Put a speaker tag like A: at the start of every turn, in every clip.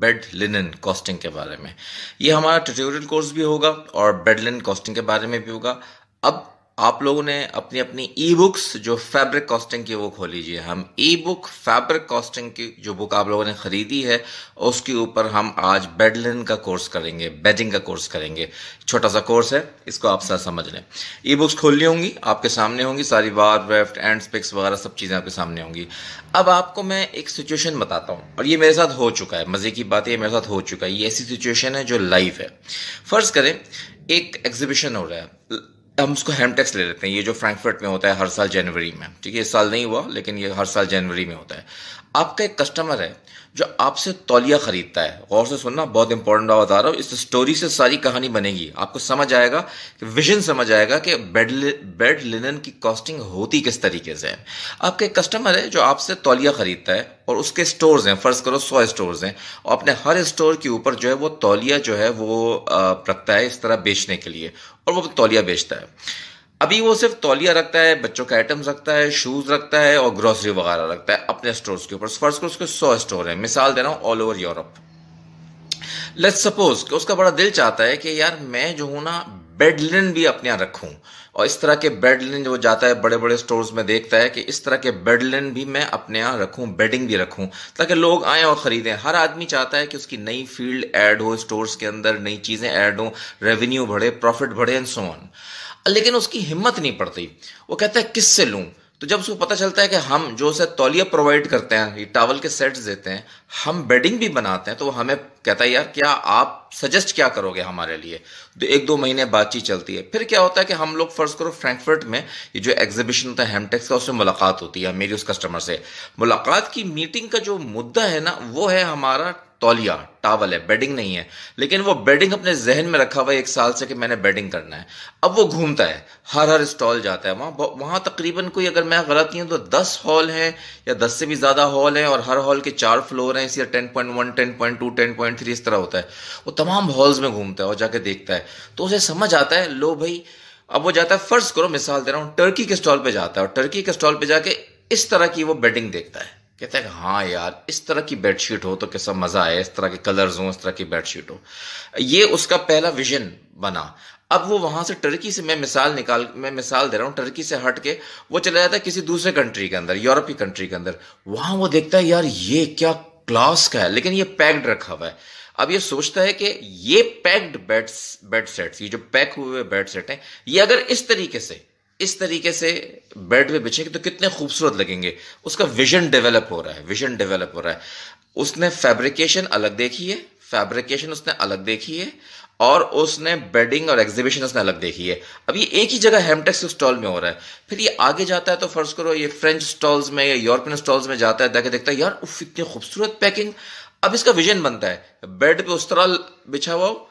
A: bed linen costing के बारे में ये हमारा ट्यूटोरियल कोर्स भी होगा और बेड लिनन कॉस्टिंग के बारे में भी होगा अब आप लोगों ने अपनी अपनी ई बुक्स जो फैब्रिक कॉस्टिंग की वो खोल लीजिए हम ई बुक फैब्रिक कॉस्टिंग की जो बुक आप लोगों ने खरीदी है उसके ऊपर हम आज बेडलिन का कोर्स करेंगे बेडिंग का कोर्स करेंगे छोटा सा कोर्स है इसको आप सर समझ लें ई बुक्स खोलनी होंगी आपके सामने होंगी सारी बार वेफ्ट एंड स्पिक्स वगैरह सब चीज़ें आपके सामने होंगी अब आपको मैं एक सिचुएशन बताता हूँ और ये मेरे साथ हो चुका है मज़े की बात यह मेरे साथ हो चुका है ये ऐसी सिचुएशन है जो लाइव है फ़र्ज़ करें एक एग्जीबिशन हो रहा है हम इसको हेमटेक्स ले लेते हैं ये जो फ्रैंकफर्ट में होता है हर साल जनवरी में ठीक है इस साल नहीं हुआ लेकिन ये हर साल जनवरी में होता है आपका एक कस्टमर है जो आपसे तौलिया खरीदता है गौर से सुनना बहुत इंपॉर्टेंट बता रहा हूँ इस स्टोरी से सारी कहानी बनेगी आपको समझ आएगा कि विजन समझ आएगा कि बेड बेड लिनन की कॉस्टिंग होती किस तरीके से है आपका एक कस्टमर है जो आपसे तौलिया खरीदता है और उसके स्टोर्स हैं फ़र्ज़ करो सौ स्टोर्स हैं और अपने हर स्टोर के ऊपर जो है वो तौलिया जो है वो रखता है इस तरह बेचने के लिए और वो तौलिया बेचता है अभी वो सिर्फ तौलिया रखता है बच्चों का आइटम्स रखता है शूज़ रखता है और ग्रोसरी वगैरह रखता है अपने स्टोर्स के ऊपर फर्स्ट उसके सौ स्टोर हैं मिसाल दे रहा हूँ all over Europe let's suppose कि उसका बड़ा दिल चाहता है कि यार मैं जो हूँ ना बेड भी अपने यहां रखू और इस तरह के बेड लिनन जाता है बड़े बड़े स्टोर्स में देखता है कि इस तरह के बेड भी मैं अपने यहां रखू बेडिंग भी रखू ताकि लोग आए और ख़रीदें हर आदमी चाहता है कि उसकी नई फील्ड ऐड हो स्टोर्स के अंदर नई चीज़ें ऐड हो रेवेन्यू बढ़े प्रॉफिट बढ़े एंड सो ऑन लेकिन उसकी हिम्मत नहीं पड़ती वो कहता है किससे लूँ तो जब उसको पता चलता है कि हम जो उसे तौलिया प्रोवाइड करते हैं ये टावल के सेट्स देते हैं हम बेडिंग भी बनाते हैं तो वो हमें कहता है यार क्या आप सजेस्ट क्या करोगे हमारे लिए तो एक दो महीने बातचीत चलती है फिर क्या होता है कि हम लोग फर्स्ट करो फ्रैंकफर्ट में ये जो एग्जीबिशन होता है हेमटेक्स का उसमें मुलाकात होती है मेरी उस कस्टमर से मुलाकात की मीटिंग का जो मुद्दा है ना वो है हमारा तौलिया टावल है बेडिंग नहीं है लेकिन वो बेडिंग अपने जहन में रखा हुआ है एक साल से कि मैंने बेडिंग करना है अब वो घूमता है हर हर स्टॉल जाता है वहाँ वहाँ तकरीबन कोई अगर मैं गलत नहीं हूँ तो दस हॉल है या दस से भी ज़्यादा हॉल है और हर हॉल के चार फ्लोर हैं इसी ten point one ten point two ten point three इस तरह होता है वो तमाम हॉल्स में घूमता है और जाके देखता है तो उसे समझ आता है लो भाई अब वो जाता है फ़र्ज़ करो मिसाल दे रहा हूँ टर्की के स्टॉल पर जाता है और टर्की के स्टॉल पर जाके इस तरह की वो बेडिंग देखता है कहता है हाँ यार इस तरह की बेडशीट हो तो कैसा मज़ा आए इस तरह के कलर्स हो इस तरह की बेडशीट हो ये उसका पहला विजन बना अब वो वहां से टर्की से मैं मिसाल निकाल मैं मिसाल दे रहा हूँ टर्की से हट के वो चला जाता है किसी दूसरे कंट्री के अंदर यूरोप की कंट्री के अंदर वहां वो देखता है यार ये क्या क्लास का है लेकिन ये पैक्ड रखा हुआ है अब ये सोचता है कि ये पैक्ड बेड बेड सेट्स ये जो पैक हुए बेड सेट हैं ये अगर इस तरीके से इस तरीके से बेड पे बिछेंगे तो कितने खूबसूरत लगेंगे उसका विजन डेवलप हो रहा है विजन डेवलप हो रहा है उसने फैब्रिकेशन अलग देखी है फैब्रिकेशन उसने अलग देखी है और उसने बेडिंग और एग्जीबिशन उसने अलग देखी है अब ये एक ही जगह हेमटेक्स स्टॉल में हो रहा है फिर ये आगे जाता है तो फर्ज करो ये फ्रेंच स्टॉल्स में या यूरोपियन स्टॉल्स में जाता है देखे देखता है यार उफ इतनी खूबसूरत पैकिंग अब इसका विजन बनता है बेड पे उस तरह बिछा हुआ हो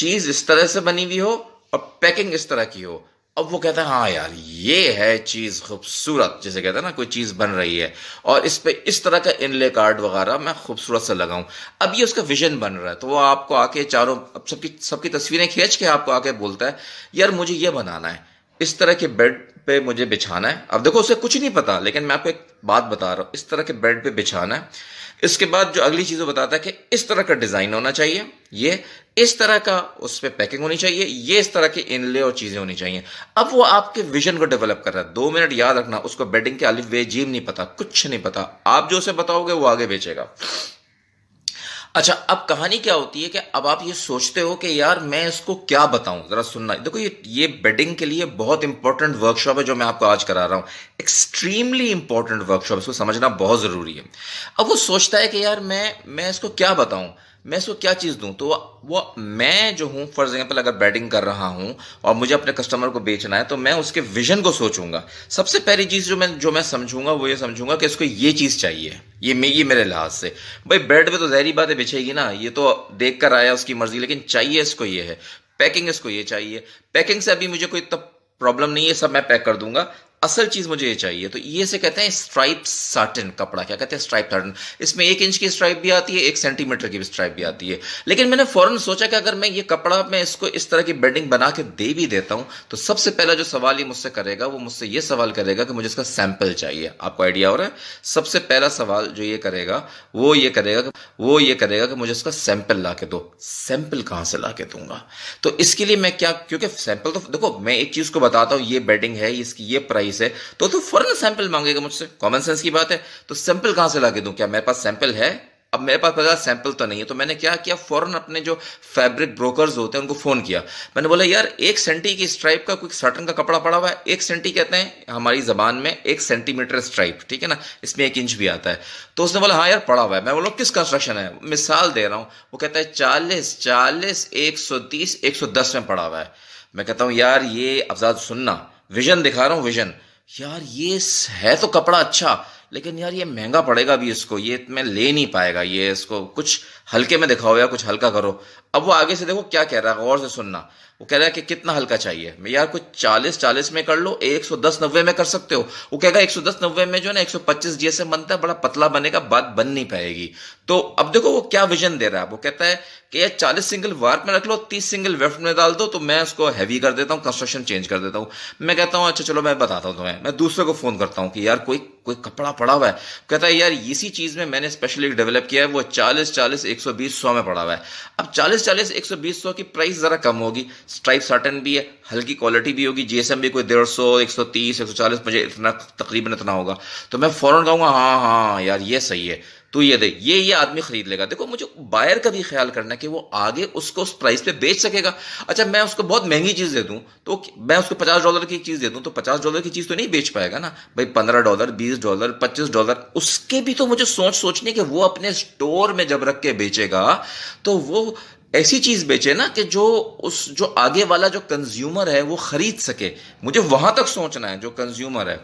A: चीज इस तरह से बनी हुई हो और पैकिंग इस तरह की हो अब वो कहता है हाँ यार ये है चीज़ खूबसूरत जैसे कहता है ना कोई चीज़ बन रही है और इस पर इस तरह का इनले कार्ड वगैरह मैं खूबसूरत से लगाऊं अब ये उसका विजन बन रहा है तो वो आपको आके चारों अब सबकी सबकी तस्वीरें खींच के आपको आके बोलता है यार मुझे ये बनाना है इस तरह के बेड पे मुझे बिछाना है अब देखो उसे कुछ नहीं पता लेकिन मैं आपको एक बात बता रहा हूं इस तरह के बेड पे बिछाना है इसके बाद जो अगली चीज़ बताता है कि इस तरह का डिज़ाइन होना चाहिए ये इस तरह का उस पर पैकिंग होनी चाहिए ये इस तरह के इनले और चीज़ें होनी चाहिए अब वो आपके विजन को डेवलप कर रहा है दो मिनट याद रखना उसको बेडिंग के अलिफ वे जीम नहीं पता कुछ नहीं पता आप जो उसे बताओगे वो आगे बेचेगा अच्छा अब कहानी क्या होती है कि अब आप ये सोचते हो कि यार मैं इसको क्या बताऊं जरा सुनना देखो ये ये बेडिंग के लिए बहुत इंपॉर्टेंट वर्कशॉप है जो मैं आपको आज करा रहा हूं एक्सट्रीमली इंपॉर्टेंट वर्कशॉप इसको समझना बहुत जरूरी है अब वो सोचता है कि यार मैं मैं इसको क्या बताऊं मैं इसको क्या चीज़ दूँ तो वो मैं जो हूँ फॉर एग्जाम्पल अगर बैटिंग कर रहा हूँ और मुझे अपने कस्टमर को बेचना है तो मैं उसके विजन को सोचूंगा सबसे पहली चीज़ जो मैं जो मैं समझूंगा वो ये समझूंगा कि इसको ये चीज़ चाहिए ये मे ये मेरे लिहाज से भाई बेड पे तो जहरी बातें बिछेगी ना ये तो देख कर आया उसकी मर्जी लेकिन चाहिए इसको ये है पैकिंग इसको ये चाहिए पैकिंग से अभी मुझे कोई तब तो प्रॉब्लम नहीं है सब मैं पैक कर दूंगा असल चीज मुझे ये चाहिए तो ये से कहते हैं स्ट्राइप साटन कपड़ा क्या कहते हैं स्ट्राइप साटन इसमें एक इंच की स्ट्राइप भी आती है एक सेंटीमीटर की भी स्ट्राइप भी आती है लेकिन मैंने फौरन सोचा कि अगर मैं ये कपड़ा मैं इसको इस तरह की बेडिंग बना के दे भी देता हूं तो सबसे पहला जो सवाल ये मुझसे करेगा वो मुझसे ये सवाल करेगा कि मुझे इसका सैंपल चाहिए आपको आइडिया हो रहा है सबसे पहला सवाल जो ये करेगा वो ये करेगा वो ये करेगा कि मुझे इसका सैंपल ला के दो सैंपल कहां से ला दूंगा तो इसके लिए मैं क्या क्योंकि सैंपल तो देखो मैं एक चीज को बताता हूं ये बेडिंग है इसकी ये प्राइस सही से तो तो फौरन सैंपल मांगेगा मुझसे कॉमन सेंस की बात है तो सैंपल कहां से ला के दूं क्या मेरे पास सैंपल है अब मेरे पास पता सैंपल तो नहीं है तो मैंने क्या किया फॉरन अपने जो फैब्रिक ब्रोकर्स होते हैं उनको फ़ोन किया मैंने बोला यार एक सेंटी की स्ट्राइप का कोई सटन का कपड़ा पड़ा हुआ है एक सेंटी कहते हैं हमारी जबान में एक सेंटीमीटर स्ट्राइप ठीक है ना इसमें एक इंच भी आता है तो उसने बोला हाँ यार पड़ा हुआ है मैं बोला किस कंस्ट्रक्शन है मिसाल दे रहा हूं वो कहता है चालीस चालीस एक सौ में पड़ा हुआ है मैं कहता हूं यार ये अफजाद सुनना विजन दिखा रहा हूं विजन यार ये है तो कपड़ा अच्छा लेकिन यार ये महंगा पड़ेगा भी इसको ये मैं ले नहीं पाएगा ये इसको कुछ हल्के में दिखाओ या कुछ हल्का करो अब वो आगे से देखो क्या कह रहा है गौर से सुनना वो कह रहा है कि कितना हल्का चाहिए मैं यार कुछ चालीस चालीस में कर लो एक सौ दस नब्बे में कर सकते हो वो कहेगा एक सौ दस नब्बे में जो ना एक सौ पच्चीस जीएसएम बनता है बड़ा पतला बनेगा बात बन नहीं पाएगी तो अब देखो वो क्या विजन दे रहा है वो कहता है कि यार चालीस सिंगल वार्प में रख लो तीस सिंगल वेफ्ट में डाल दो तो मैं उसको हैवी कर देता हूँ कंस्ट्रक्शन चेंज कर देता हूँ मैं कहता हूँ अच्छा चलो मैं बताता हूँ तुम्हें मैं दूसरे को फोन करता हूँ कि यार कोई कोई कपड़ा पड़ा हुआ है कहता है यार इसी चीज में मैंने स्पेशल एक डेवलप किया है वो चालीस चालीस एक सौ बीस सौ में पड़ा हुआ है अब चालीस चालीस एक सौ बीस सौ की प्राइस जरा कम होगी स्ट्राइप साटन भी है हल्की क्वालिटी भी होगी जीएसएम भी कोई डेढ़ सौ एक सौ तीस एक सौ चालीस मुझे इतना तकरीबन इतना होगा तो मैं फौरन कहूंगा हाँ हाँ यार ये सही है तो ये देख ये ये आदमी खरीद लेगा देखो मुझे बायर का भी ख्याल करना है कि वो आगे उसको उस प्राइस पे बेच सकेगा अच्छा मैं उसको बहुत महंगी चीज़ दे दूं तो मैं उसको पचास डॉलर की चीज़ दे दूं तो पचास डॉलर की चीज़ तो नहीं बेच पाएगा ना भाई पंद्रह डॉलर बीस डॉलर पच्चीस डॉलर उसके भी तो मुझे सोच सोचने कि वो अपने स्टोर में जब रख के बेचेगा तो वो ऐसी चीज बेचे ना कि जो उस जो आगे वाला जो कंज्यूमर है वो खरीद सके मुझे वहां तक सोचना है जो कंज्यूमर है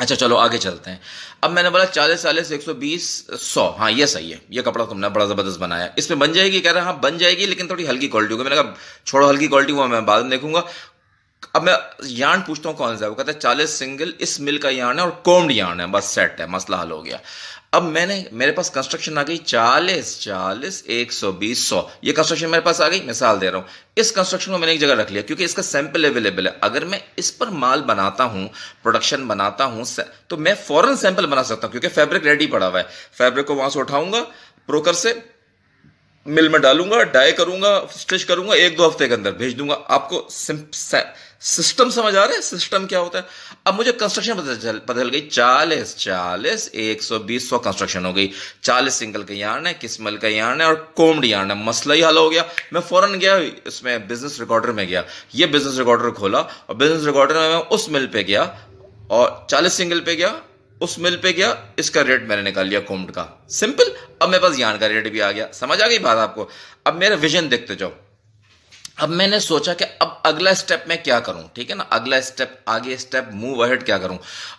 A: अच्छा चलो आगे चलते हैं अब मैंने बोला चालीस चालीस एक सौ बीस सौ हाँ ये सही है ये कपड़ा तुमने बड़ा ज़बरदस्त बनाया इसमें बन जाएगी कह रहा हाँ बन जाएगी लेकिन थोड़ी हल्की क्वालिटी होगी मैंने कहा छोड़ो हल्की क्वालिटी हुआ मैं बाद में देखूंगा अब मैं यार्न पूछता हूँ कौन सा है वो कहता है चालीस सिंगल इस मिल का यार्न है और कोम्ड यार्न है बस सेट है मसला हल हो गया अब मैंने मेरे पास कंस्ट्रक्शन आ गई 40 40 120 100 ये कंस्ट्रक्शन मेरे पास आ गई मिसाल दे रहा हूं इस कंस्ट्रक्शन को मैंने एक जगह रख लिया क्योंकि इसका सैंपल अवेलेबल है अगर मैं इस पर माल बनाता हूं प्रोडक्शन बनाता हूं तो मैं फॉरन सैंपल बना सकता हूं क्योंकि फैब्रिक रेडी पड़ा हुआ है फैब्रिक को वहां से उठाऊंगा प्रोकर से मिल में डालूंगा डाई करूंगा स्टिच करूंगा एक दो हफ्ते के अंदर भेज दूंगा आपको सिस्टम समझ आ रहा है सिस्टम क्या होता है अब मुझे कंस्ट्रक्शन पता चल गई चालीस चालीस एक सौ बीस सौ कंस्ट्रक्शन हो गई चालीस सिंगल का यार्न है किसमल का यार्न है और कोम्ड यार्न है मसला ही हल हो गया मैं फौरन गया इसमें बिजनेस रिकॉर्डर में गया ये बिजनेस रिकॉर्डर खोला और बिजनेस रिकॉर्डर में मैं उस मिल पे गया और चालीस सिंगल पे गया उस मिल पे गया इसका रेट मैंने निकाल लिया कोम्ड का सिंपल अब मेरे पास यहां का रेट भी आ गया समझ आ गई बात आपको अब मेरा विजन देखते जाओ अब मैंने सोचा कि अब अगला स्टेप मैं क्या करूं ठीक है ना अगला स्टेप आगे स्टेप मूव अहेड क्या करूं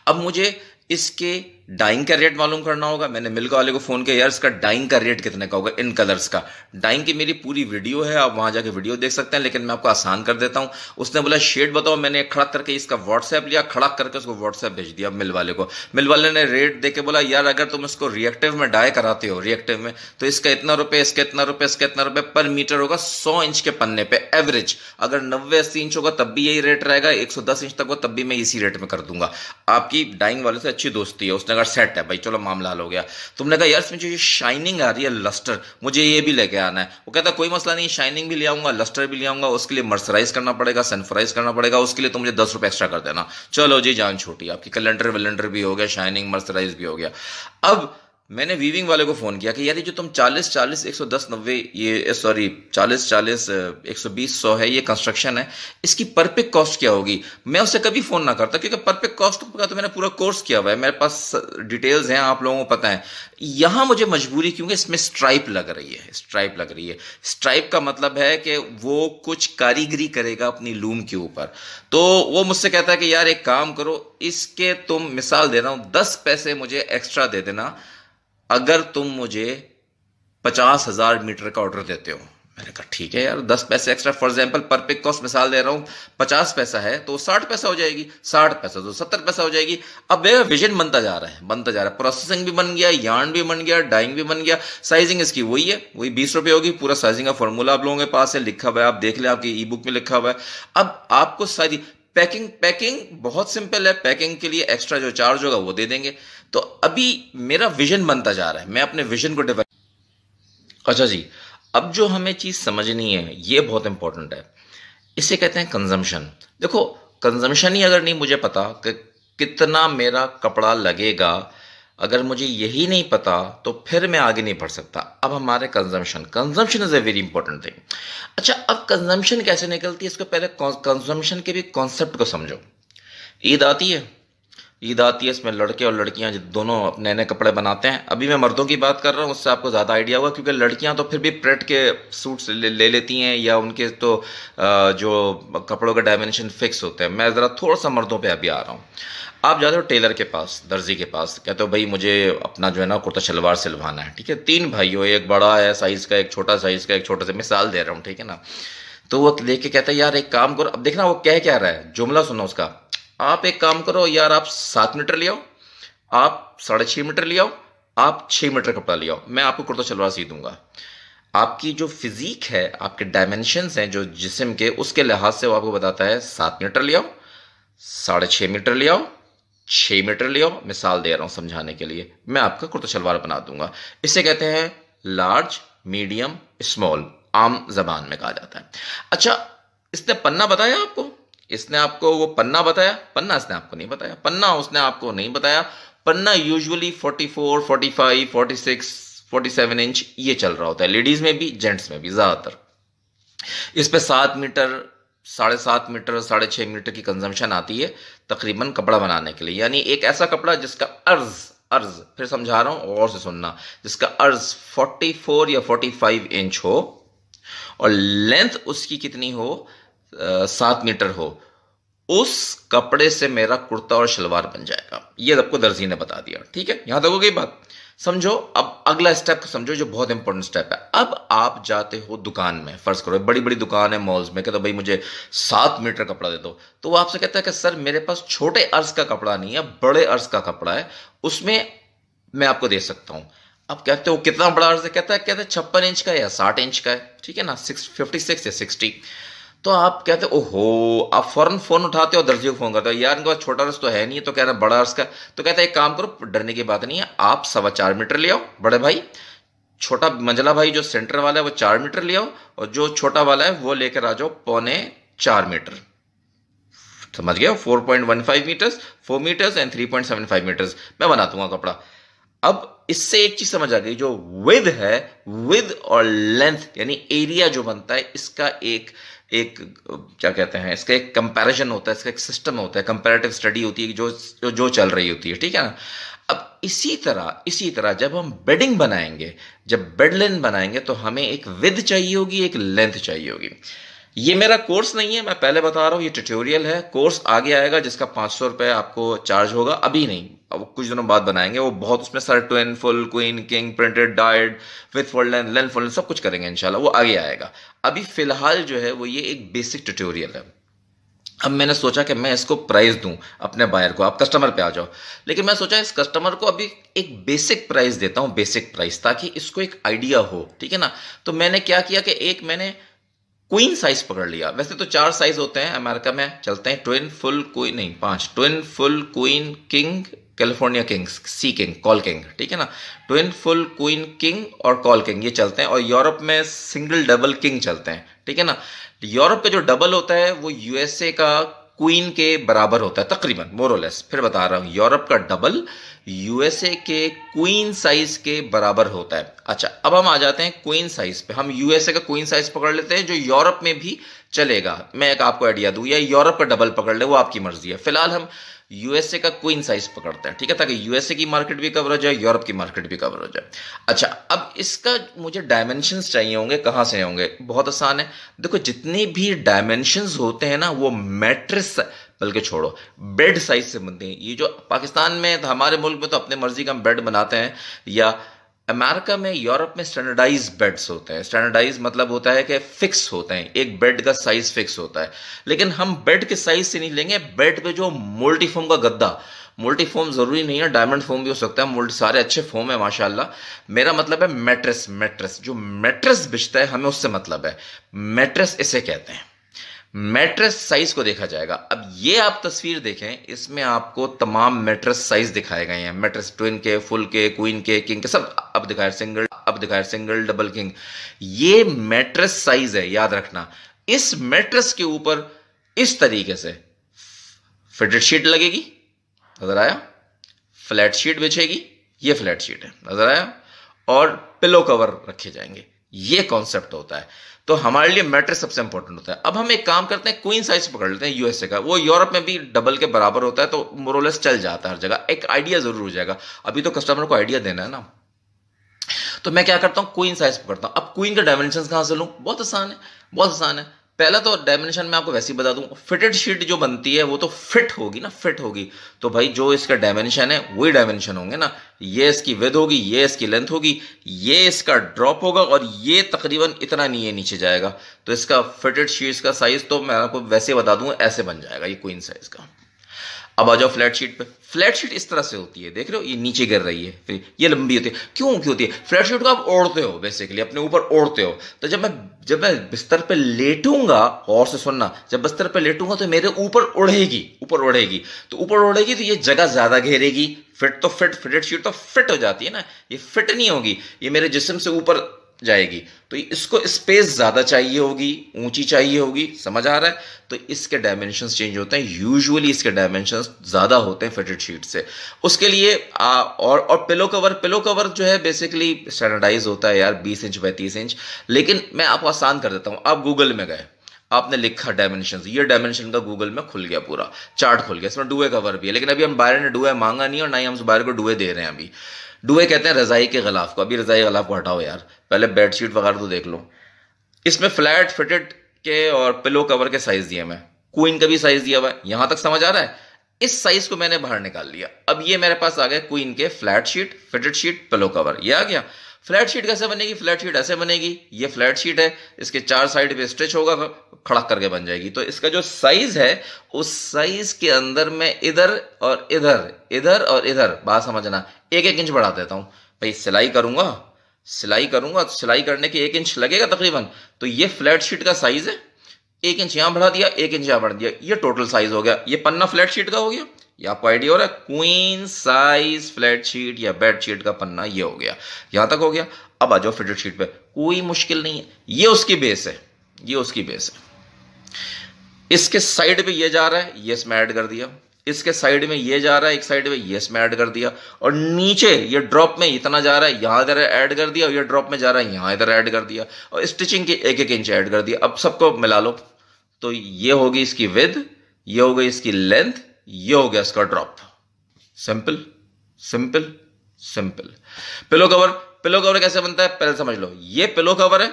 A: अब मुझे इसके डाइंग का रेट मालूम करना होगा मैंने मिल्क वाले को फ़ोन किया यार इसका डाइंग का रेट कितने का होगा इन कलर्स का डाइंग की मेरी पूरी वीडियो है आप वहां जाके वीडियो देख सकते हैं लेकिन मैं आपको आसान कर देता हूं उसने बोला शेड बताओ मैंने खड़ा करके इसका व्हाट्सएप लिया खड़ा करके उसको व्हाट्सएप भेज दिया मिल वाले को मिल वाले ने रेट दे के बोला यार अगर तुम इसको रिएक्टिव में डाई कराते हो रिएक्टिव में तो इसका इतना रुपये इसका इतना रुपये इसका इतना रुपये पर मीटर होगा सौ इंच के पन्ने पर एवरेज अगर नब्बे अस्सी इंच होगा तब भी यही रेट रहेगा एक इंच तक होगा तब भी मैं इसी रेट में कर दूंगा आपकी डाइंग वाले से अच्छी दोस्ती है उसने अगर सेट है भाई चलो मामला हल हो गया तुमने कहा यार इसमें जो शाइनिंग आ रही है लस्टर मुझे ये भी लेके आना है वो कहता कोई मसला नहीं शाइनिंग भी ले आऊंगा लस्टर भी ले आऊंगा उसके लिए मर्सराइज करना पड़ेगा सनफ्राइज करना पड़ेगा उसके लिए तुम मुझे दस रुपये एक्स्ट्रा कर देना चलो जी जान छोटी आपकी कैलेंडर वेलेंडर भी हो गया शाइनिंग मर्सराइज भी हो गया अब मैंने वीविंग वाले को फ़ोन किया कि यार ये जो तुम चालीस चालीस एक सौ दस नब्बे ये सॉरी चालीस चालीस एक सौ बीस सौ है ये कंस्ट्रक्शन है इसकी परफेक्ट कॉस्ट क्या होगी मैं उससे कभी फ़ोन ना करता क्योंकि परफेक्ट कॉस्ट का तो मैंने पूरा कोर्स किया हुआ है मेरे पास डिटेल्स हैं आप लोगों को पता है यहां मुझे मजबूरी क्योंकि इसमें स्ट्राइप लग रही है स्ट्राइप लग रही है स्ट्राइप का मतलब है कि वो कुछ कारीगरी करेगा अपनी लूम के ऊपर तो वो मुझसे कहता है कि यार एक काम करो इसके तुम मिसाल दे रहा हूँ दस पैसे मुझे एक्स्ट्रा दे देना अगर तुम मुझे पचास हज़ार मीटर का ऑर्डर देते हो मैंने कहा ठीक है यार दस पैसे एक्स्ट्रा फॉर एग्जाम्पल पर पिक कॉस्ट मिसाल दे रहा हूं पचास पैसा है तो साठ पैसा हो जाएगी साठ पैसा तो सत्तर पैसा हो जाएगी अब मेरा विजन बनता जा रहा है बनता जा रहा है प्रोसेसिंग भी बन गया यार्न भी बन गया डाइंग भी बन गया साइजिंग इसकी वही है वही बीस रुपये होगी पूरा साइजिंग का फॉर्मूला आप लोगों के पास है लिखा हुआ है आप देख लें आपकी ई बुक में लिखा हुआ है अब आपको सारी पैकिंग पैकिंग बहुत सिंपल है पैकिंग के लिए एक्स्ट्रा जो चार्ज होगा वो दे देंगे तो अभी मेरा विजन बनता जा रहा है मैं अपने विजन को डेवलप अच्छा जी अब जो हमें चीज़ समझनी है ये बहुत इंपॉर्टेंट है इसे कहते हैं कंजम्पशन देखो कंजम्पशन ही अगर नहीं मुझे पता कि कितना मेरा कपड़ा लगेगा अगर मुझे यही नहीं पता तो फिर मैं आगे नहीं बढ़ सकता अब हमारे consumption consumption is a very important thing अच्छा अब कंजम्पशन कैसे निकलती है इसको पहले कंजम्पशन के भी कॉन्सेप्ट को समझो ईद आती है ईद आती है इसमें लड़के और लड़कियां दोनों नए नए कपड़े बनाते हैं अभी मैं मर्दों की बात कर रहा हूँ उससे आपको ज़्यादा आइडिया होगा क्योंकि लड़कियां तो फिर भी प्रेट के सूट्स ले, ले लेती हैं या उनके तो जो कपड़ों का डायमेंशन फिक्स होते हैं मैं ज़रा थोड़ा सा मर्दों पर अभी आ रहा हूँ आप जाते हो टेलर के पास दर्जी के पास कहते हो भाई मुझे अपना जो है ना कुर्ता शलवार सिलवाना है ठीक है तीन भाइयों एक बड़ा है साइज़ का एक छोटा साइज़ का एक छोटा सा मिसाल दे रहा हूँ ठीक है ना तो वो देख के कहता है यार एक काम करो अब देखना वो कह क्या रहा है जुमला सुनो उसका आप एक काम करो यार आप सात मीटर ले आओ आप साढ़े छः मीटर ले आओ आप छः मीटर कपड़ा ले आओ मैं आपको कुर्ता शलवार सी दूंगा आपकी जो फिजिक है आपके डायमेंशन हैं जो जिसम के उसके लिहाज से वो आपको बताता है सात मीटर ले आओ साढ़े छः मीटर ले आओ छः मीटर ले आओ मिसाल दे रहा हूँ समझाने के लिए मैं आपका कुर्ता शलवार बना दूंगा इसे कहते हैं लार्ज मीडियम स्मॉल आम जबान में कहा जाता है अच्छा इसने पन्ना बताया आपको इसने आपको वो पन्ना बताया पन्ना इसने आपको नहीं बताया पन्ना उसने आपको नहीं बताया पन्ना यूजुअली 44, 45, 46, 47 इंच ये चल रहा होता है लेडीज में भी जेंट्स में भी ज़्यादातर इस पर सात मीटर साढ़े सात मीटर साढ़े छह मीटर की कंजम्पशन आती है तकरीबन कपड़ा बनाने के लिए यानी एक ऐसा कपड़ा जिसका अर्ज अर्ज फिर समझा रहा हूं और से सुनना जिसका अर्ज 44 या 45 इंच हो और लेंथ उसकी कितनी हो सात मीटर हो उस कपड़े से मेरा कुर्ता और शलवार बन जाएगा ये आपको दर्जी ने बता दिया ठीक है यहां तक हो गई बात समझो अब अगला स्टेप समझो जो बहुत इंपॉर्टेंट स्टेप है अब आप जाते हो दुकान में फर्ज करो बड़ी बड़ी दुकान है मॉल्स में कहते तो भाई मुझे सात मीटर कपड़ा दे दो तो वो आपसे कहता है कि सर मेरे पास छोटे अर्ज का कपड़ा नहीं है बड़े अर्ज का कपड़ा है उसमें मैं आपको दे सकता हूं अब कहते हो कितना बड़ा अर्ज है कहता है कहते हैं छप्पन इंच का या साठ इंच का है ठीक है ना सिक्स फिफ्टी सिक्स या सिक्सटी तो आप कहते हो ओहो आप फ़ौरन फ़ोन उठाते हो दर्जी को फ़ोन करते हो यार इनके पास छोटा रस तो है नहीं है तो कह रहे बड़ा रस का तो कहते एक काम करो डरने की बात नहीं है आप सवा चार मीटर ले आओ बड़े भाई छोटा मंजला भाई जो सेंटर वाला है वो चार मीटर ले आओ और जो छोटा वाला है वो लेकर आ जाओ पौने चार मीटर समझ गया four point one five metres four metres and three point seven five metres मैं बना दूंगा कपड़ा अब इससे एक चीज समझ आ गई जो विद है विद और लेंथ यानी एरिया जो बनता है इसका एक एक क्या कहते हैं इसका एक कंपैरिजन होता है इसका एक सिस्टम होता है कंपैरेटिव स्टडी होती है जो जो चल रही होती है ठीक है ना अब इसी तरह इसी तरह जब हम बेडिंग बनाएंगे जब बेड बनाएंगे तो हमें एक विद चाहिए होगी एक लेंथ चाहिए होगी ये मेरा कोर्स नहीं है मैं पहले बता रहा हूँ ये ट्यूटोरियल है कोर्स आगे आएगा जिसका पाँच सौ रुपये आपको चार्ज होगा अभी नहीं अब कुछ दिनों बाद बनाएंगे वो बहुत उसमें sir twin full queen king printed dyed with fold length lane सब कुछ करेंगे इनशाला वो आगे आएगा अभी फिलहाल जो है वो ये एक बेसिक ट्यूटोरियल है अब मैंने सोचा कि मैं इसको प्राइस दूं अपने बायर को आप कस्टमर पे आ जाओ लेकिन मैं सोचा इस कस्टमर को अभी एक बेसिक प्राइस देता हूँ बेसिक प्राइस ताकि इसको एक आइडिया हो ठीक है ना तो मैंने क्या किया कि एक मैंने क्वीन साइज पकड़ लिया वैसे तो चार साइज होते हैं अमेरिका में चलते हैं ट्विन फुल क्वीन नहीं पांच twin full queen king California kings C king cal king ठीक है ना ट्विन फुल क्वीन किंग और कॉल किंग ये चलते हैं और यूरोप में सिंगल डबल किंग चलते हैं ठीक है ना यूरोप का जो डबल होता है वो यूएसए का क्वीन के बराबर होता है तकरीबन मोरोलेस फिर बता रहा हूं यूरोप का डबल यूएसए के क्वीन साइज के बराबर होता है अच्छा अब हम आ जाते हैं क्वीन साइज पे हम यूएसए का क्वीन साइज पकड़ लेते हैं जो यूरोप में भी चलेगा मैं एक आपको आइडिया दू या यूरोप का डबल पकड़ ले वो आपकी मर्जी है फिलहाल हम यूएसए का क्वीन साइज पकड़ते हैं ठीक है ताकि यूएसए की मार्केट भी कवर हो जाए यूरोप की मार्केट भी कवर हो जाए अच्छा अब इसका मुझे डायमेंशन चाहिए होंगे कहाँ से होंगे बहुत आसान है देखो जितने भी डायमेंशन होते हैं ना वो मेट्रिस बल्कि छोड़ो बेड साइज से बनते हैं ये जो पाकिस्तान में हमारे मुल्क में तो अपने मर्जी का हम बेड बनाते हैं या अमेरिका में यूरोप में स्टैंडर्डाइज बेड्स होते हैं स्टैंडर्डाइज मतलब होता है कि फिक्स होते हैं एक बेड का साइज फिक्स होता है लेकिन हम बेड के साइज से नहीं लेंगे बेड पे जो मोल्टीफोम का गद्दा फॉर्म ज़रूरी नहीं है डायमंड फोम भी हो सकता है मोल्ट सारे अच्छे फोम है माशाल्लाह मेरा मतलब है मेट्रेस मेट्रेस जो मेट्रेस बिछता है हमें उससे मतलब है मेट्रेस इसे कहते हैं मैट्रेस साइज को देखा जाएगा अब ये आप तस्वीर देखें इसमें आपको तमाम मैट्रेस साइज दिखाए गए हैं मैट्रेस ट्विन के फुल के क्वीन के किंग के सब अब दिखाया सिंगल अब दिखाया सिंगल डबल किंग ये मैट्रेस साइज है याद रखना इस मेट्रस के ऊपर इस तरीके से फिटेड शीट लगेगी नजर आया फ्लैट शीट बिछेगी ये फ्लैट शीट है नजर आया और पिलो कवर रखे जाएंगे ये कॉन्सेप्ट होता है तो हमारे लिए मैट्रिक सबसे इंपॉर्टेंट होता है अब हम एक काम करते हैं क्वीन साइज पकड़ लेते हैं यूएसए का वो यूरोप में भी डबल के बराबर होता है तो मोरोलेस चल जाता है हर जगह एक आइडिया जरूर हो जाएगा अभी तो कस्टमर को आइडिया देना है ना तो मैं क्या करता हूँ क्वीन साइज पकड़ता हूँ अब क्वीन का डायमेंशन कहां से लूँ बहुत आसान है बहुत आसान है पहला तो डायमेंशन मैं आपको वैसे ही बता दूं फिटेड शीट जो बनती है वो तो फिट होगी ना फिट होगी तो भाई जो इसका डायमेंशन है वही डायमेंशन होंगे ना ये इसकी विद होगी ये इसकी लेंथ होगी ये इसका ड्रॉप होगा और ये तकरीबन इतना नहीं है नीचे जाएगा तो इसका फिटेड शीट का साइज तो मैं आपको वैसे बता दूंगा ऐसे बन जाएगा ये क्वीन साइज का अब आ जाओ फ्लैट शीट पे फ्लैट शीट इस तरह से होती है देख रहे हो ये नीचे गिर रही है फिर ये लंबी होती है क्यों क्यों होती है फ्लैट शीट को आप ओढ़ते हो बेसिकली अपने ऊपर ओढ़ते हो तो जब मैं जब मैं बिस्तर पे लेटूंगा और से सुनना जब बिस्तर पे लेटूंगा तो मेरे ऊपर उड़ेगी ऊपर उड़ेगी तो ऊपर उड़ेगी तो ये जगह ज़्यादा घेरेगी फिट तो फिट फिटेड शीट तो फिट हो जाती है ना ये फिट नहीं होगी ये मेरे जिसम से ऊपर जाएगी तो इसको स्पेस ज़्यादा चाहिए होगी ऊंची चाहिए होगी समझ आ रहा है तो इसके डायमेंशंस चेंज होते हैं यूजुअली इसके डायमेंशंस ज़्यादा होते हैं फिटेड शीट से उसके लिए आ, और और पिलो कवर पिलो कवर जो है बेसिकली स्टैंडर्डाइज होता है यार 20 इंच बाई तीस इंच लेकिन मैं आपको आसान कर देता हूँ आप गूगल में गए आपने लिखा डायमेंशन ये डायमेंशन का गूगल में खुल गया पूरा चार्ट खुल गया इसमें डुए कवर भी है लेकिन अभी हम बायर ने डुए मांगा नहीं और ना ही हम उस बायर को डुए दे रहे हैं अभी डुए कहते हैं रज़ाई के खिलाफ को अभी रज़ाई खिलाफ को हटाओ यार पहले बेडशीट वगैरह तो देख लो इसमें फ्लैट फिटेड के और पिलो कवर के साइज दिए मैं क्वीन का भी साइज दिया हुआ है यहां तक समझ आ रहा है इस साइज को मैंने बाहर निकाल लिया अब ये मेरे पास आ गया क्वीन के flat sheet fitted sheet pillow cover ये आ गया फ्लैट शीट कैसे बनेगी फ्लैट शीट ऐसे बनेगी ये फ्लैट शीट है इसके चार साइड पे स्ट्रेच होगा खड़क करके बन जाएगी तो इसका जो साइज है उस साइज के अंदर मैं इधर और इधर इधर और इधर बात समझना एक एक इंच बढ़ा देता हूं भाई सिलाई करूंगा सिलाई करूंगा तो सिलाई करने के एक इंच लगेगा तकरीबन तो ये फ्लैट शीट का साइज है एक इंच यहां बढ़ा दिया एक इंच यहां बढ़ा दिया ये टोटल साइज हो गया ये पन्ना फ्लैट शीट का हो गया या रहा है क्वीन साइज फ्लैट शीट या बेड शीट का पन्ना ये हो गया यहां तक हो गया अब आ जाओ फिटेड शीट पे कोई मुश्किल नहीं है ये उसकी बेस है ये उसकी बेस है इसके साइड पे ये जा रहा है ये इसमें ऐड कर दिया इसके साइड में ये जा रहा है एक साइड में ये इसमें ऐड कर दिया और नीचे ये ड्रॉप में इतना जा रहा है यहां इधर ऐड कर दिया और ये ड्रॉप में जा रहा है यहां इधर ऐड कर दिया और स्टिचिंग के एक एक इंच ऐड कर दिया अब सबको मिला लो तो ये होगी इसकी विद ये हो गई इसकी लेंथ ये हो गया इसका drop simple simple simple pillow cover pillow cover कैसे बनता है पहले समझ लो ये पिलो कवर है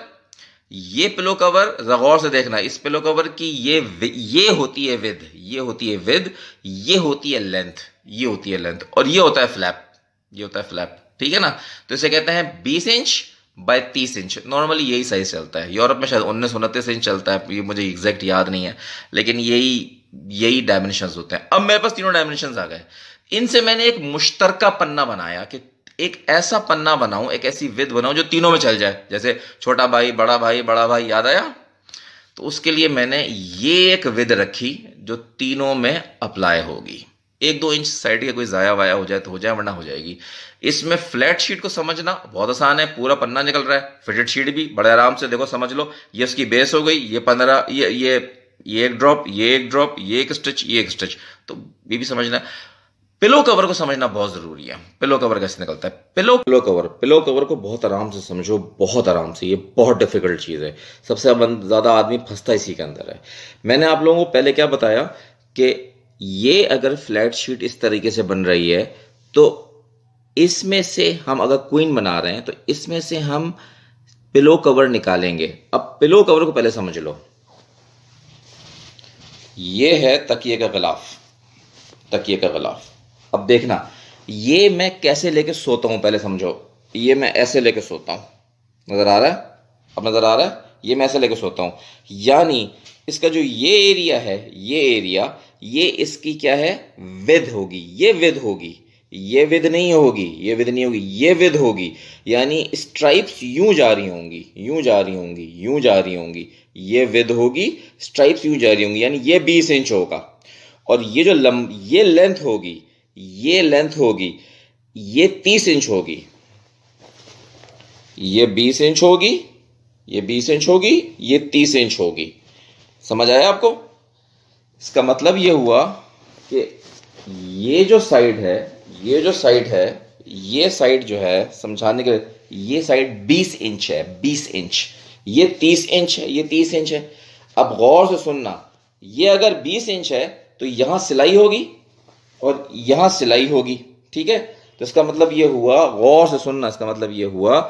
A: ये पिलो कवर गौर से देखना इस पिलो कवर की ये ये होती है विद ये होती है विद ये होती है लेंथ ये होती है लेंथ और ये होता है फ्लैप ये होता है फ्लैप ठीक है ना तो इसे कहते हैं बीस इंच बाय तीस इंच नॉर्मली यही साइज चलता है यूरोप में शायद उन्नीस उनतीस इंच चलता है ये मुझे एग्जैक्ट याद नहीं है लेकिन यही यही डायमेंशन होते हैं अब मेरे पास तीनों डायमेंशन आ गए इनसे मैंने एक मुश्तर पन्ना बनाया कि एक ऐसा पन्ना बनाऊं एक ऐसी विद बनाऊं जो तीनों में चल जाए जैसे छोटा भाई बड़ा भाई बड़ा भाई याद आया तो उसके लिए मैंने ये एक विद रखी जो तीनों में अप्लाई होगी एक दो इंच साइड के कोई ज़ाया वाया हो जाए तो हो जाए वरना हो जाएगी इसमें फ्लैट शीट को समझना बहुत आसान है पूरा पन्ना निकल रहा है फिटेड शीट भी बड़े आराम से देखो समझ लो ये इसकी बेस हो गई ये पंद्रह ये ये ये एक ड्रॉप ये एक ड्रॉप ये एक स्टिच ये एक स्टिच तो ये भी समझना पिलो कवर को समझना बहुत जरूरी है पिलो कवर कैसे निकलता है pillow pillow cover pillow cover को बहुत आराम से समझो बहुत आराम से ये बहुत डिफिकल्ट चीज़ है सबसे ज़्यादा आदमी फंसता इसी के अंदर है मैंने आप लोगों को पहले क्या बताया कि ये अगर फ्लैट शीट इस तरीके से बन रही है तो इसमें से हम अगर क्वीन बना रहे हैं तो इसमें से हम पिलो कवर निकालेंगे अब पिलो कवर को पहले समझ लो ये है तकिए का गलाफ तकिए का गलाफ अब देखना ये मैं कैसे लेके सोता हूं पहले समझो ये मैं ऐसे लेके सोता हूं नज़र आ रहा है अब नज़र आ रहा है ये मैं ऐसे लेके सोता हूं यानी इसका जो ये एरिया है ये एरिया ये इसकी क्या है विध होगी ये विध होगी ये विद नहीं होगी ये विद नहीं होगी ये विद होगी यानी स्ट्राइप्स यूं जा रही होंगी यूं जा रही होंगी यूं जा रही होंगी ये विद होगी स्ट्राइप्स यूं जा रही होंगी यानी ये बीस इंच होगा और ये जो लंब ये लेंथ होगी ये लेंथ होगी ये तीस इंच होगी ये बीस इंच होगी ये बीस इंच होगी ये तीस इंच होगी समझ आया आपको इसका मतलब ये हुआ कि ये जो साइड है ये जो साइड है ये साइड जो है समझाने के ये साइड 20 इंच है 20 इंच ये 30 इंच है ये 30 इंच है अब गौर से सुनना ये अगर 20 इंच है तो यहां सिलाई होगी और यहां सिलाई होगी ठीक है तो इसका मतलब ये हुआ गौर से सुनना इसका मतलब ये हुआ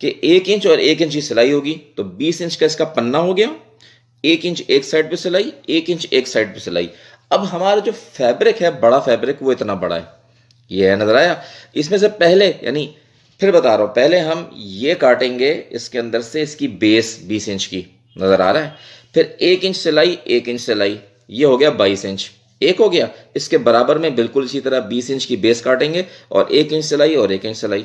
A: कि एक इंच और एक इंच की सिलाई होगी तो 20 इंच का इसका पन्ना हो गया एक इंच एक साइड पे सिलाई एक इंच एक साइड पे सिलाई अब हमारा जो फैब्रिक है बड़ा फैब्रिक वो इतना बड़ा है ये नज़र आया इसमें से पहले यानी फिर बता रहा हूं पहले हम ये काटेंगे इसके अंदर से इसकी बेस बीस इंच की नज़र आ रहा है फिर एक इंच से लाई एक इंच से लाई ये हो गया बाईस इंच एक हो गया इसके बराबर में बिल्कुल इसी तरह बीस इंच की बेस काटेंगे और एक इंच सिलाई और एक इंच सिलाई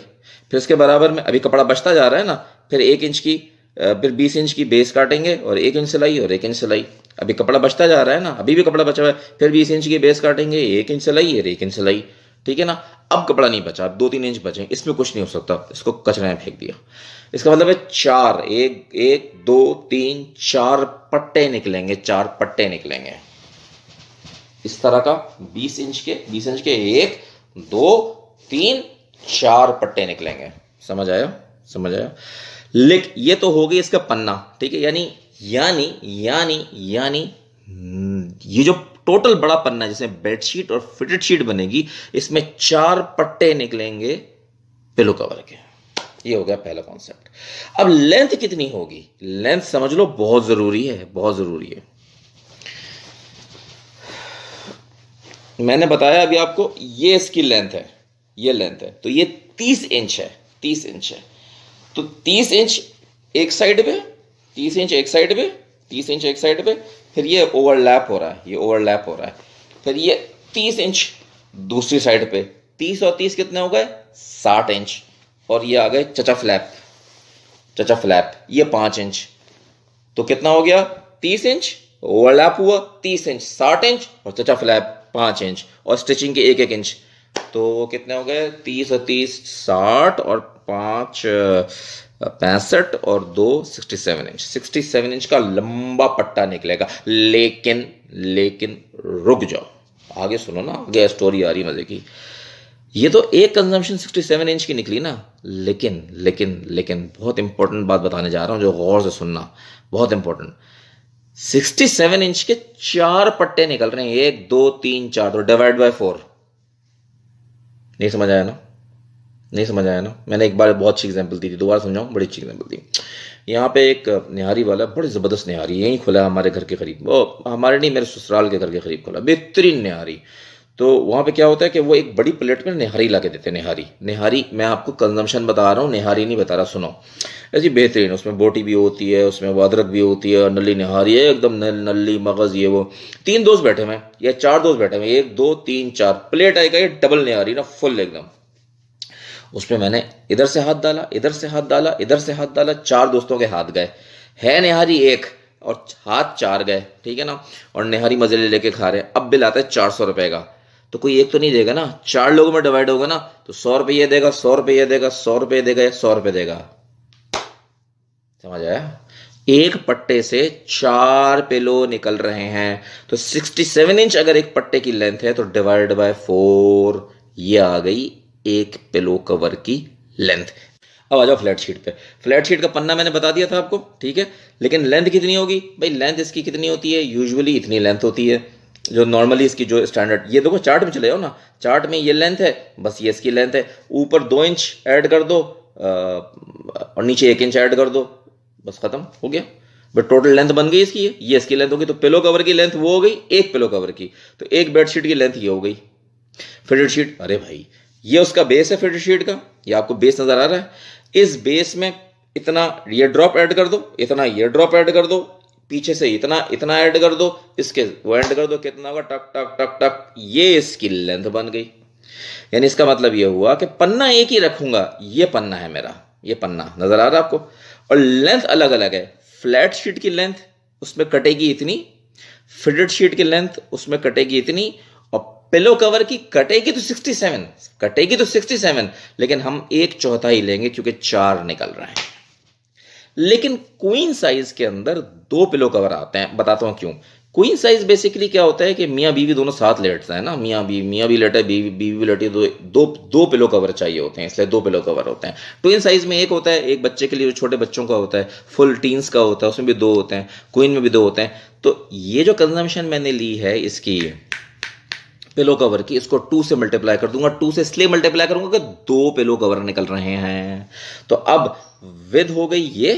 A: फिर इसके बराबर में अभी कपड़ा बचता जा रहा है ना फिर एक इंच की फिर बीस इंच की बेस काटेंगे और एक इंच सिलाई और एक इंच सिलाई अभी कपड़ा बचता जा रहा है ना अभी भी कपड़ा बचा हुआ है फिर बीस इंच की बेस काटेंगे एक इंच सिलाई और एक इंच सिलाई ठीक है ना अब कपड़ा नहीं बचा दो तीन इंच बचे इसमें कुछ नहीं हो सकता इसको कचरे में फेंक दिया इसका मतलब है चार एक एक दो तीन चार पट्टे निकलेंगे चार पट्टे निकलेंगे इस तरह का बीस इंच के बीस इंच के एक दो तीन चार पट्टे निकलेंगे समझ आया समझ आया लिख ये तो हो गई इसका पन्ना ठीक है यानी यानी यानी यानी ये जो टोटल बड़ा पन्ना है जिसमें बेडशीट और फिटेड शीट बनेगी इसमें चार पट्टे निकलेंगे पिलो कवर के ये हो गया पहला कॉन्सेप्ट अब लेंथ कितनी होगी लेंथ समझ लो बहुत जरूरी है बहुत जरूरी है मैंने बताया अभी आपको ये इसकी लेंथ है ये लेंथ है तो ये तीस इंच है तीस इंच है तो तीस इंच एक साइड पे तीस इंच एक साइड पे तीस इंच एक साइड पे फिर ये ओवरलैप हो रहा है ये ओवरलैप हो रहा है फिर ये तीस इंच दूसरी साइड पे तीस और तीस कितने हो गए साठ इंच और ये आ गए चचा फ्लैप चचा फ्लैप ये पांच इंच तो कितना हो गया तीस इंच ओवरलैप हुआ तीस इंच साठ इंच और चचा फ्लैप पांच इंच और स्टिचिंग के एक एक इंच तो कितने हो गए तीस और तीस साठ और पांच पैंसठ और दो 67 इंच 67 इंच का लंबा पट्टा निकलेगा लेकिन लेकिन रुक जाओ आगे सुनो ना आगे स्टोरी आ रही मजे की ये तो एक कंजम्पशन 67 इंच की निकली ना लेकिन लेकिन लेकिन बहुत इंपॉर्टेंट बात बताने जा रहा हूं जो गौर से सुनना बहुत इंपॉर्टेंट 67 इंच के चार पट्टे निकल रहे हैं एक दो तीन चार तो डिवाइड बाय फोर नहीं समझ आया ना नहीं समझ आया ना मैंने एक बार बहुत अच्छी एग्जाम्पल दी थी दोबारा समझाऊँ बड़ी अच्छी एग्जाम्पल दी यहाँ पे एक निहारी वाला बड़ी ज़बरदस्त निहारी यहीं खुला हमारे घर के करीब वो हमारे नहीं मेरे ससुराल के घर के करीब खुला बेहतरीन निहारी तो वहाँ पे क्या होता है कि वो एक बड़ी प्लेट में निहारी ला के देते हैं निहारी निहारी मैं आपको कंजम्पशन बता रहा हूँ निहारी नहीं बता रहा सुनो ऐसी बेहतरीन उसमें बोटी भी होती है उसमें वो अदरक भी होती है नली निहारी है एकदम नल, नली मगज़ ये वो तीन दोस्त बैठे हुए या चार दोस्त बैठे हुए एक दो तीन चार प्लेट आएगा ये डबल निहारी ना फुल एकदम उसमें मैंने इधर से हाथ डाला इधर से हाथ डाला इधर से हाथ डाला चार दोस्तों के हाथ गए है निहारी एक और हाथ चार गए ठीक है ना और निहारी मजे लेके खा रहे अब बिल आता है चार सौ रुपए का तो कोई एक तो नहीं देगा ना चार लोगों में डिवाइड होगा ना तो सौ रुपये ये देगा सौ रुपये ये देगा सौ रुपये देगा या सौ रुपये देगा समझ आया एक पट्टे से चार पेलो निकल रहे हैं तो 67 इंच अगर एक पट्टे की लेंथ है तो डिवाइड बाय फोर ये आ गई एक पिलो कवर की लेंथ अब आ जाओ फ्लैट शीट पे फ्लैट शीट का पन्ना मैंने बता दिया था आपको ठीक है लेकिन लेंथ कितनी होगी भाई लेंथ इसकी कितनी होती है यूजुअली इतनी लेंथ होती है जो नॉर्मली इसकी जो स्टैंडर्ड ये देखो चार्ट में चले जाओ ना चार्ट में ये लेंथ है बस ये इसकी लेंथ है ऊपर दो इंच ऐड कर दो और नीचे एक इंच ऐड कर दो बस खत्म हो गया बट टोटल लेंथ बन गई इसकी ये इसकी लेंथ होगी तो पिलो कवर की लेंथ वो हो गई एक पिलो कवर की तो एक बेडशीट की लेंथ ये हो गई फिटेड शीट अरे भाई ये उसका बेस है फिल्टर शीट का ये आपको बेस नज़र आ रहा है इस बेस में इतना ये ड्रॉप ऐड कर दो इतना ये ड्रॉप ऐड कर दो पीछे से इतना इतना ऐड कर दो इसके वो ऐड कर दो कितना होगा टक टक टक टक ये इसकी लेंथ बन गई यानी इसका मतलब ये हुआ कि पन्ना एक ही रखूंगा ये पन्ना है मेरा ये पन्ना नजर आ रहा है आपको और लेंथ अलग अलग है फ्लैट शीट की लेंथ उसमें कटेगी इतनी फिटेड शीट की लेंथ उसमें कटेगी इतनी पिलो कवर की कटेगी तो 67 कटेगी तो 67 लेकिन हम एक चौथाई लेंगे क्योंकि चार निकल रहे हैं लेकिन क्वीन साइज के अंदर दो पिलो कवर आते हैं बताता हूं क्यों क्वीन साइज बेसिकली क्या होता है कि मियाँ बीवी दोनों साथ लेटते हैं ना मियाँ बी मियाँ भी लेटे बीवी बीवी भी लेटी दो दो दो पिलो कवर चाहिए होते हैं इसलिए दो पिलो कवर होते हैं ट्विन साइज में एक होता है एक बच्चे के लिए जो छोटे बच्चों का होता है फुल टीन्स का होता है उसमें भी दो होते हैं क्वीन में भी दो होते हैं तो ये जो कंजम्पशन मैंने ली है इसकी पिलो कवर की इसको टू से मल्टीप्लाई कर दूंगा टू से इसलिए मल्टीप्लाई करूंगा कि दो पिलो कवर निकल रहे हैं तो अब विद हो गई ये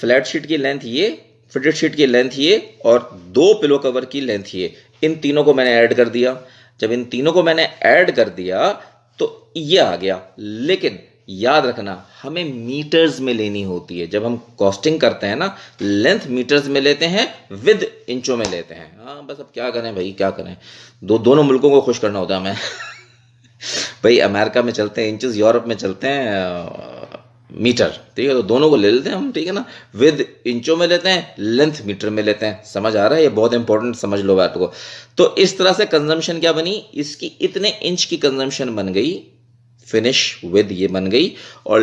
A: फ्लैट शीट की लेंथ ये फिटेड शीट की लेंथ ये और दो पिलो कवर की लेंथ ये इन तीनों को मैंने ऐड कर दिया जब इन तीनों को मैंने ऐड कर दिया तो ये आ गया लेकिन याद रखना हमें मीटर्स में लेनी होती है जब हम कॉस्टिंग करते हैं ना लेंथ मीटर्स में लेते हैं विद इंचों में लेते हैं हाँ बस अब क्या करें भाई क्या करें दो दोनों मुल्कों को खुश करना होता है हमें भाई अमेरिका में चलते हैं इंचज यूरोप में चलते हैं मीटर ठीक है तो दोनों को ले लेते हैं हम ठीक है ना विद इंचों में लेते हैं लेंथ मीटर में लेते हैं समझ आ रहा है ये बहुत इंपॉर्टेंट समझ लो बात को तो इस तरह से कंजम्पशन क्या बनी इसकी इतने इंच की कंजम्पशन बन गई फिनिश विद ये बन गई और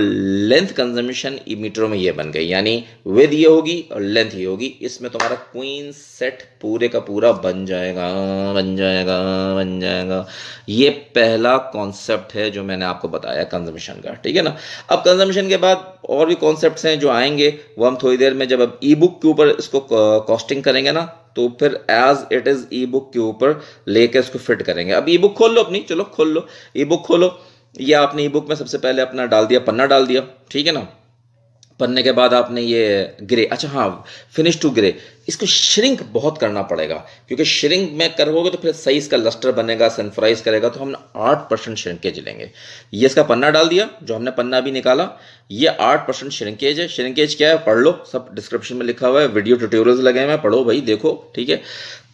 A: लेंथ कंजम्पशन मीटरों में ये बन गई यानी विद ये होगी और लेंथ ये होगी इसमें तुम्हारा क्वीन सेट पूरे का पूरा बन जाएगा बन जाएगा बन जाएगा ये पहला कॉन्सेप्ट है जो मैंने आपको बताया कंजम्पन का ठीक है ना अब कंजम्पन के बाद और भी कॉन्सेप्ट हैं जो आएंगे वो हम थोड़ी देर में जब अब ई बुक के ऊपर इसको कॉस्टिंग करेंगे ना तो फिर एज इट इज ई बुक के ऊपर लेके इसको फिट करेंगे अब ई बुक खोल लो अपनी चलो खोल लो ई बुक खोलो ये आपने ई बुक में सबसे पहले अपना डाल दिया पन्ना डाल दिया ठीक है ना पन्ने के बाद आपने ये ग्रे अच्छा हाँ फिनिश टू ग्रे इसको श्रिंक बहुत करना पड़ेगा क्योंकि श्रिंक में करोगे तो फिर सही इसका लस्टर बनेगा सनफ्राइज करेगा तो हम आठ परसेंट श्रिंकेज लेंगे ये इसका पन्ना डाल दिया जो हमने पन्ना भी निकाला ये आठ परसेंट श्रिंकेज है श्रिंकेज क्या है पढ़ लो सब डिस्क्रिप्शन में लिखा हुआ है वीडियो ट्यूटोरियल लगे हुए हैं पढ़ो भाई देखो ठीक है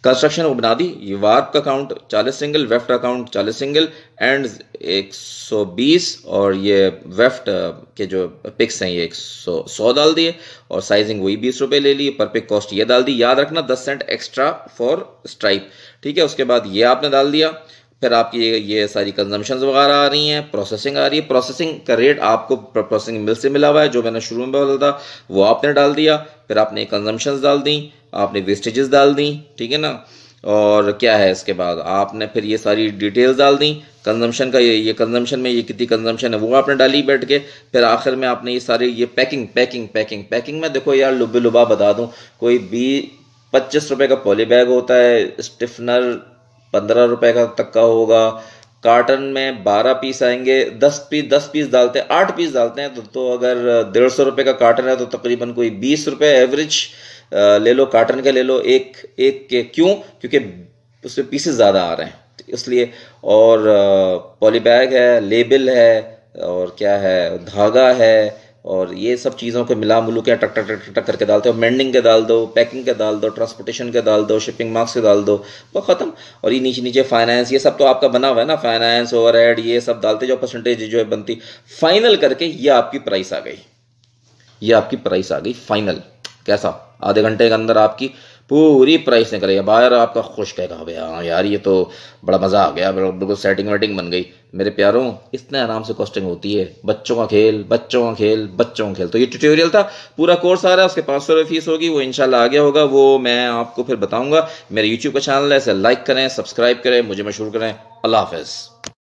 A: कंस्ट्रक्शन वो बना दी ये वार्प का account 40 single weft account 40 single and 120 और ये वेफ्ट uh, के जो पिक्स हैं ये 100 सौ डाल दिए और साइजिंग वही बीस रुपए ले ली पर पिक कॉस्ट ये डाल दी याद रखना 10 सेंट एक्स्ट्रा फॉर स्ट्राइप ठीक है उसके बाद ये आपने डाल दिया फिर आपकी ये, ये सारी कंजम्पशन वगैरह आ रही हैं प्रोसेसिंग आ रही है प्रोसेसिंग का रेट आपको प्रोसेसिंग मिल से मिला हुआ है जो मैंने शुरू में बोला था वो आपने डाल दिया फिर आपने कंजम्पशन डाल दी आपने वेस्टेजेस डाल दी ठीक है ना और क्या है इसके बाद आपने फिर ये सारी डिटेल्स डाल दी कंजम्पशन का ये ये कंजम्पशन में ये कितनी कंजम्पशन है वो आपने डाली बैठ के फिर आखिर में आपने ये सारे ये पैकिंग पैकिंग पैकिंग पैकिंग में देखो यार लुबे लुबा बता दूँ कोई भी पच्चीस रुपए का पॉली बैग होता है स्टिफनर पंद्रह रुपए का तक का होगा कार्टन में बारह पीस आएंगे दस पीस दस पीस डालते हैं आठ पीस डालते हैं तो, तो अगर डेढ़ सौ रुपये का कार्टन है तो तकरीबन कोई बीस रुपये एवरेज ले लो कार्टन के ले लो एक एक के क्यों क्योंकि उसमें पीसेस ज़्यादा आ रहे हैं इसलिए और पॉलीबैग है लेबल है और क्या है धागा है और ये सब चीज़ों को मिला मुलू के टक टक टक टक करके डालते हो मेंडिंग के डाल दो पैकिंग के डाल दो ट्रांसपोर्टेशन के डाल दो शिपिंग मार्क्स के डाल दो वो ख़त्म और ये नीचे नीचे फाइनेंस ये सब तो आपका बना हुआ है ना फाइनेंस ओवर ये सब डालते जो परसेंटेज जो है बनती फाइनल करके ये आपकी प्राइस आ गई ये आपकी प्राइस आ गई फाइनल कैसा आधे घंटे के अंदर आपकी पूरी प्राइस निकलेगा बाहर आपका खुश कहेगा भाई हाँ यार ये तो बड़ा मज़ा आ गया बिल्कुल सेटिंग वेटिंग बन गई मेरे प्यारों इतने आराम से कॉस्टिंग होती है बच्चों का खेल बच्चों का खेल बच्चों का खेल तो ये ट्यूटोरियल था पूरा कोर्स आ रहा है उसके पाँच सौ रुपये फीस होगी वो इंशाल्लाह आगे होगा वो मैं आपको फिर बताऊंगा मेरे यूट्यूब का चैनल है इसे लाइक करें सब्सक्राइब करें मुझे मशहूर करें अल्लाह हाफ